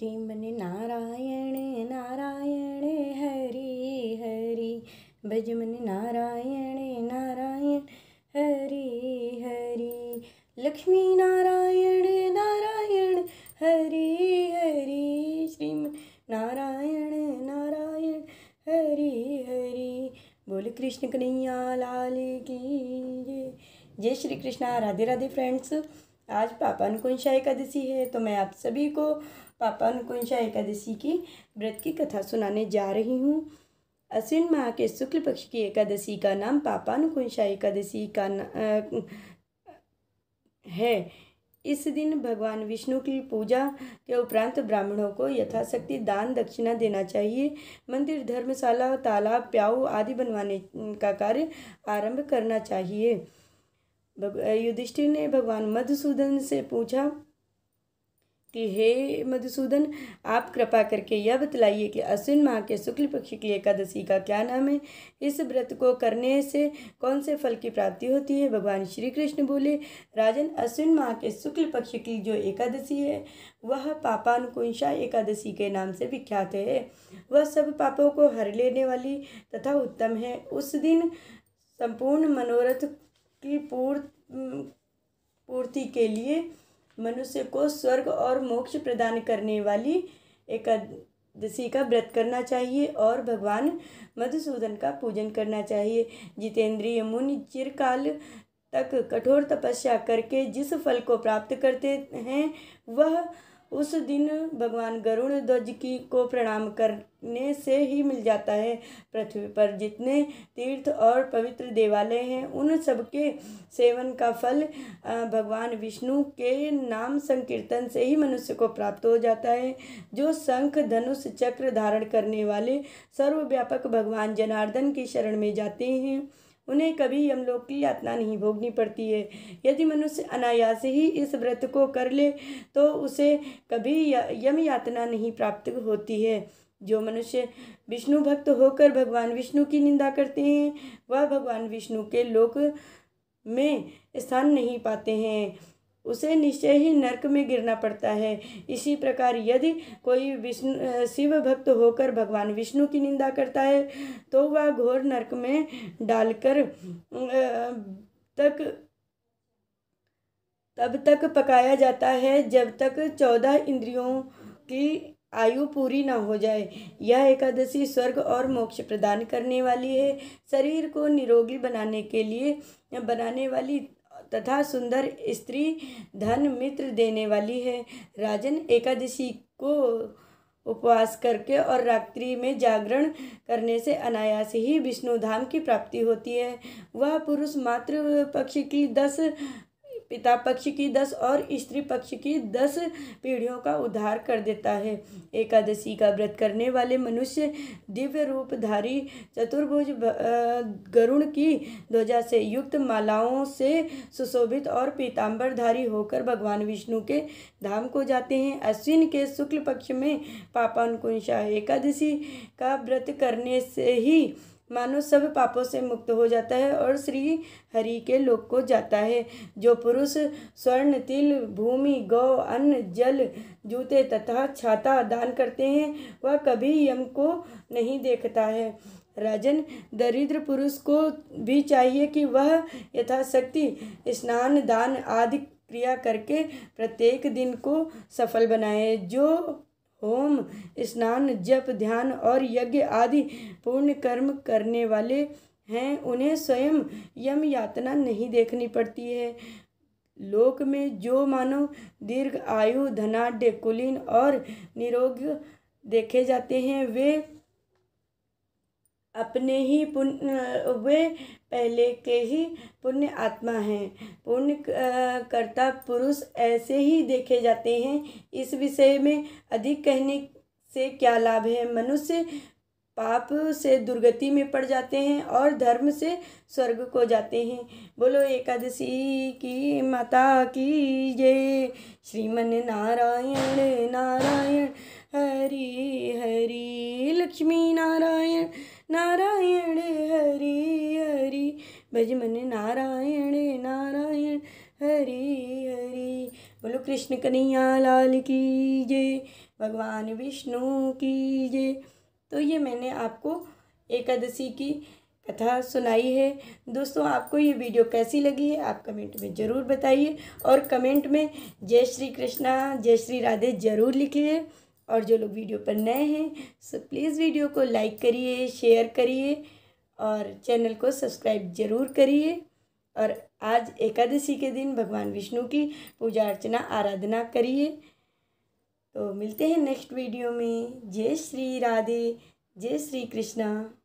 श्रीमन नारायण नारायण हरि हरि भजमन नारायण नारायण हरि हरि लक्ष्मी नारायण नारायण हरि हरि श्रीमन नारायण नारायण हरि हरि बोले कृष्ण कन्हैया लाल की जय जय श्री कृष्णा राधे राधे फ्रेंड्स आज पापानुकुंशा एकादशी है तो मैं आप सभी को पापा अनुकुंशा एकादशी की व्रत की कथा सुनाने जा रही हूँ अश्विन माह के शुक्ल पक्ष की एकादशी का नाम पापा अनुकुंशा एकादशी का न, आ, है इस दिन भगवान विष्णु की पूजा के उपरांत ब्राह्मणों को यथाशक्ति दान दक्षिणा देना चाहिए मंदिर धर्मशाला तालाब प्याऊ आदि बनवाने का कार्य आरंभ करना चाहिए युधिष्ठिर ने भगवान मधुसूदन से पूछा कि हे मधुसूदन आप कृपा करके यह बतलाइए कि अश्विन माह के शुक्ल पक्ष की एकादशी का क्या नाम है इस व्रत को करने से कौन से फल की प्राप्ति होती है भगवान श्री कृष्ण बोले राजन अश्विन माह के शुक्ल पक्ष की जो एकादशी है वह पापानुकुंशा एकादशी के नाम से विख्यात है वह सब पापों को हर लेने वाली तथा उत्तम है उस दिन संपूर्ण मनोरथ की पूर्त पूर्ति के लिए मनुष्य को स्वर्ग और मोक्ष प्रदान करने वाली एकादशी का व्रत करना चाहिए और भगवान मधुसूदन का पूजन करना चाहिए जितेंद्रिय मुनि चिरकाल तक कठोर तपस्या करके जिस फल को प्राप्त करते हैं वह उस दिन भगवान गरुण ध्वज की को प्रणाम करने से ही मिल जाता है पृथ्वी पर जितने तीर्थ और पवित्र देवालय हैं उन सबके सेवन का फल भगवान विष्णु के नाम संकीर्तन से ही मनुष्य को प्राप्त हो जाता है जो शंख धनुष चक्र धारण करने वाले सर्वव्यापक भगवान जनार्दन की शरण में जाते हैं उन्हें कभी हम लोग की यातना नहीं भोगनी पड़ती है यदि मनुष्य अनायास ही इस व्रत को कर ले तो उसे कभी यम यातना नहीं प्राप्त होती है जो मनुष्य विष्णु भक्त होकर भगवान विष्णु की निंदा करते हैं वह भगवान विष्णु के लोक में स्थान नहीं पाते हैं उसे निश्चय ही नरक में गिरना पड़ता है इसी प्रकार यदि कोई विष्णु शिव भक्त होकर भगवान विष्णु की निंदा करता है तो वह घोर नरक में डालकर तक तब तक पकाया जाता है जब तक चौदह इंद्रियों की आयु पूरी ना हो जाए यह एकादशी स्वर्ग और मोक्ष प्रदान करने वाली है शरीर को निरोगी बनाने के लिए बनाने वाली तथा सुंदर स्त्री धन मित्र देने वाली है राजन एकादशी को उपवास करके और रात्रि में जागरण करने से अनायास ही विष्णु धाम की प्राप्ति होती है वह पुरुष मातृ पक्ष की दस पिता पक्ष की दस और स्त्री पक्ष की दस पीढ़ियों का उद्धार कर देता है एकादशी का व्रत करने वाले मनुष्य दिव्य रूपधारी चतुर्भुज गरुण की ध्वजा से युक्त मालाओं से सुशोभित और पीताम्बरधारी होकर भगवान विष्णु के धाम को जाते हैं अश्विन के शुक्ल पक्ष में पापानुकुंशा एकादशी का व्रत करने से ही मानव सब पापों से मुक्त हो जाता है और श्री हरि के लोक को जाता है जो पुरुष स्वर्ण तिल भूमि गौ अन्न जल जूते तथा छाता दान करते हैं वह कभी यम को नहीं देखता है राजन दरिद्र पुरुष को भी चाहिए कि वह यथाशक्ति स्नान दान आदि क्रिया करके प्रत्येक दिन को सफल बनाए जो होम स्नान जप ध्यान और यज्ञ आदि पूर्ण कर्म करने वाले हैं उन्हें स्वयं यम यातना नहीं देखनी पड़ती है लोक में जो मानव दीर्घ आयु धनाढ़ कुलीन और निरोग देखे जाते हैं वे अपने ही पुण्य वे पहले के ही पुण्य आत्मा हैं पुण्य कर्ता पुरुष ऐसे ही देखे जाते हैं इस विषय में अधिक कहने से क्या लाभ है मनुष्य पाप से दुर्गति में पड़ जाते हैं और धर्म से स्वर्ग को जाते हैं बोलो एकादशी की माता की जय श्रीमन नारायण नारायण हरी हरी लक्ष्मी नारायण नारायण हरि हरि मन नारायण नारायण हरि हरि बोलो कृष्ण कन्हैया लाल की जय भगवान विष्णु की जय तो ये मैंने आपको एकादशी की कथा सुनाई है दोस्तों आपको ये वीडियो कैसी लगी है आप कमेंट में ज़रूर बताइए और कमेंट में जय श्री कृष्णा जय श्री राधे ज़रूर लिखिए और जो लोग वीडियो पर नए हैं सो प्लीज़ वीडियो को लाइक करिए शेयर करिए और चैनल को सब्सक्राइब ज़रूर करिए और आज एकादशी के दिन भगवान विष्णु की पूजा अर्चना आराधना करिए तो मिलते हैं नेक्स्ट वीडियो में जय श्री राधे जय श्री कृष्णा